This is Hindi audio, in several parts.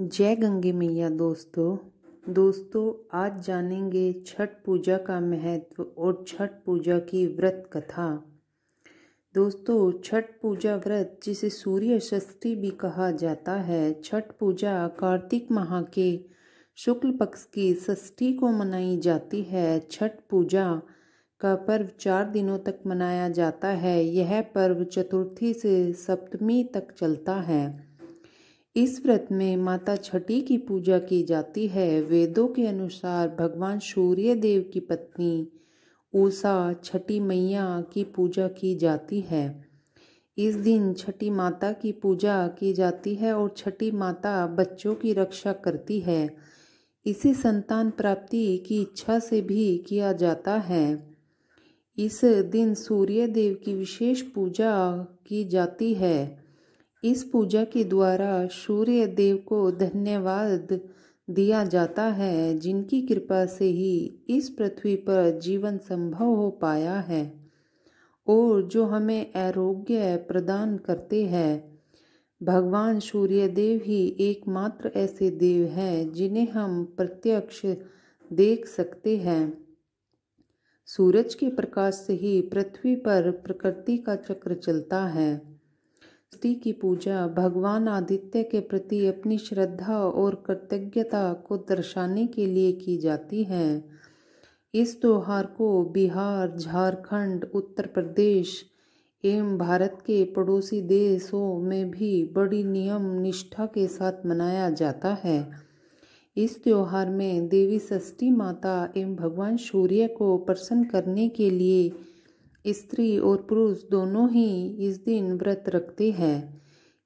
जय गंगे मैया दोस्तों दोस्तों आज जानेंगे छठ पूजा का महत्व और छठ पूजा की व्रत कथा दोस्तों छठ पूजा व्रत जिसे सूर्य षष्ठी भी कहा जाता है छठ पूजा कार्तिक माह के शुक्ल पक्ष की षष्ठी को मनाई जाती है छठ पूजा का पर्व चार दिनों तक मनाया जाता है यह पर्व चतुर्थी से सप्तमी तक चलता है इस व्रत में माता छठी की पूजा की जाती है वेदों के अनुसार भगवान सूर्य देव की पत्नी ऊषा छठी मैया की पूजा की जाती है इस दिन छठी माता की पूजा की जाती है और छठी माता बच्चों की रक्षा करती है इसे संतान प्राप्ति की इच्छा से भी किया जाता है इस दिन सूर्य देव की विशेष पूजा की जाती है इस पूजा के द्वारा सूर्य देव को धन्यवाद दिया जाता है जिनकी कृपा से ही इस पृथ्वी पर जीवन संभव हो पाया है और जो हमें आरोग्य प्रदान करते हैं भगवान सूर्य देव ही एकमात्र ऐसे देव हैं जिन्हें हम प्रत्यक्ष देख सकते हैं सूरज के प्रकाश से ही पृथ्वी पर प्रकृति का चक्र चलता है मूर्ति की पूजा भगवान आदित्य के प्रति अपनी श्रद्धा और कृतज्ञता को दर्शाने के लिए की जाती है इस त्यौहार को बिहार झारखंड उत्तर प्रदेश एवं भारत के पड़ोसी देशों में भी बड़ी नियम निष्ठा के साथ मनाया जाता है इस त्यौहार में देवी षष्ठी माता एवं भगवान सूर्य को प्रसन्न करने के लिए स्त्री और पुरुष दोनों ही इस दिन व्रत रखते हैं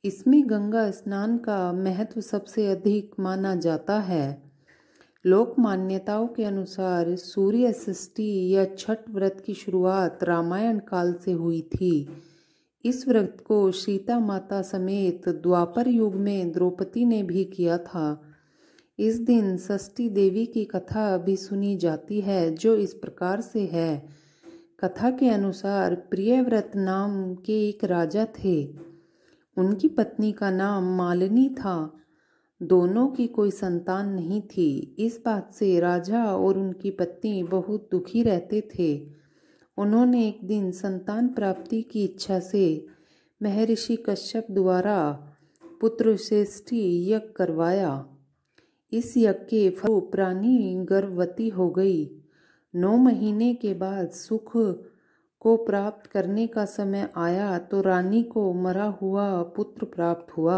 इसमें गंगा स्नान का महत्व सबसे अधिक माना जाता है लोक मान्यताओं के अनुसार सूर्य षष्ठी या छठ व्रत की शुरुआत रामायण काल से हुई थी इस व्रत को सीता माता समेत द्वापर युग में द्रौपदी ने भी किया था इस दिन षष्ठी देवी की कथा भी सुनी जाती है जो इस प्रकार से है कथा के अनुसार प्रियव्रत नाम के एक राजा थे उनकी पत्नी का नाम मालिनी था दोनों की कोई संतान नहीं थी इस बात से राजा और उनकी पत्नी बहुत दुखी रहते थे उन्होंने एक दिन संतान प्राप्ति की इच्छा से महर्षि कश्यप द्वारा पुत्र श्रेष्ठी यज्ञ करवाया इस यज्ञ के फल प्राणी गर्भवती हो गई नौ महीने के बाद सुख को प्राप्त करने का समय आया तो रानी को मरा हुआ पुत्र प्राप्त हुआ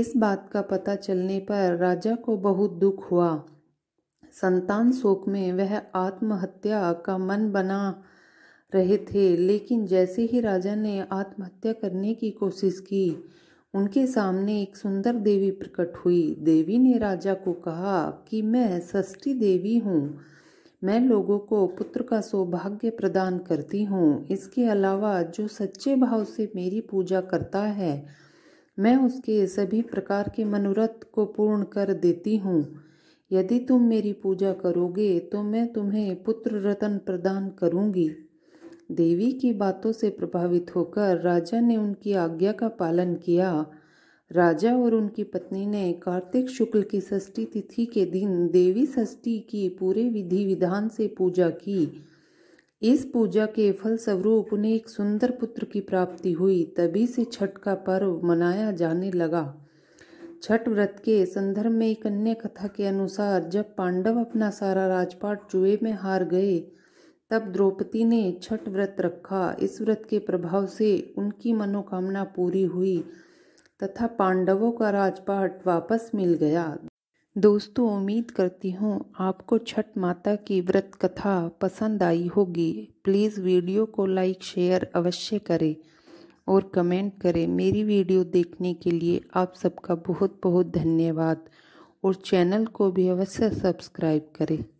इस बात का पता चलने पर राजा को बहुत दुख हुआ संतान शोक में वह आत्महत्या का मन बना रहे थे लेकिन जैसे ही राजा ने आत्महत्या करने की कोशिश की उनके सामने एक सुंदर देवी प्रकट हुई देवी ने राजा को कहा कि मैं षष्ठी देवी हूँ मैं लोगों को पुत्र का सौभाग्य प्रदान करती हूँ इसके अलावा जो सच्चे भाव से मेरी पूजा करता है मैं उसके सभी प्रकार के मनोरथ को पूर्ण कर देती हूँ यदि तुम मेरी पूजा करोगे तो मैं तुम्हें पुत्र रतन प्रदान करूँगी देवी की बातों से प्रभावित होकर राजा ने उनकी आज्ञा का पालन किया राजा और उनकी पत्नी ने कार्तिक शुक्ल की षष्ठी तिथि के दिन देवी षष्ठी की पूरे विधि विधान से पूजा की इस पूजा के फलस्वरूप उन्हें एक सुंदर पुत्र की प्राप्ति हुई तभी से छठ का पर्व मनाया जाने लगा छठ व्रत के संदर्भ में एक अन्य कथा के अनुसार जब पांडव अपना सारा राजपाट चूहे में हार गए तब द्रौपदी ने छठ व्रत रखा इस व्रत के प्रभाव से उनकी मनोकामना पूरी हुई तथा पांडवों का राजपाट वापस मिल गया दोस्तों उम्मीद करती हूँ आपको छठ माता की व्रत कथा पसंद आई होगी प्लीज़ वीडियो को लाइक शेयर अवश्य करें और कमेंट करें मेरी वीडियो देखने के लिए आप सबका बहुत बहुत धन्यवाद और चैनल को भी अवश्य सब्सक्राइब करें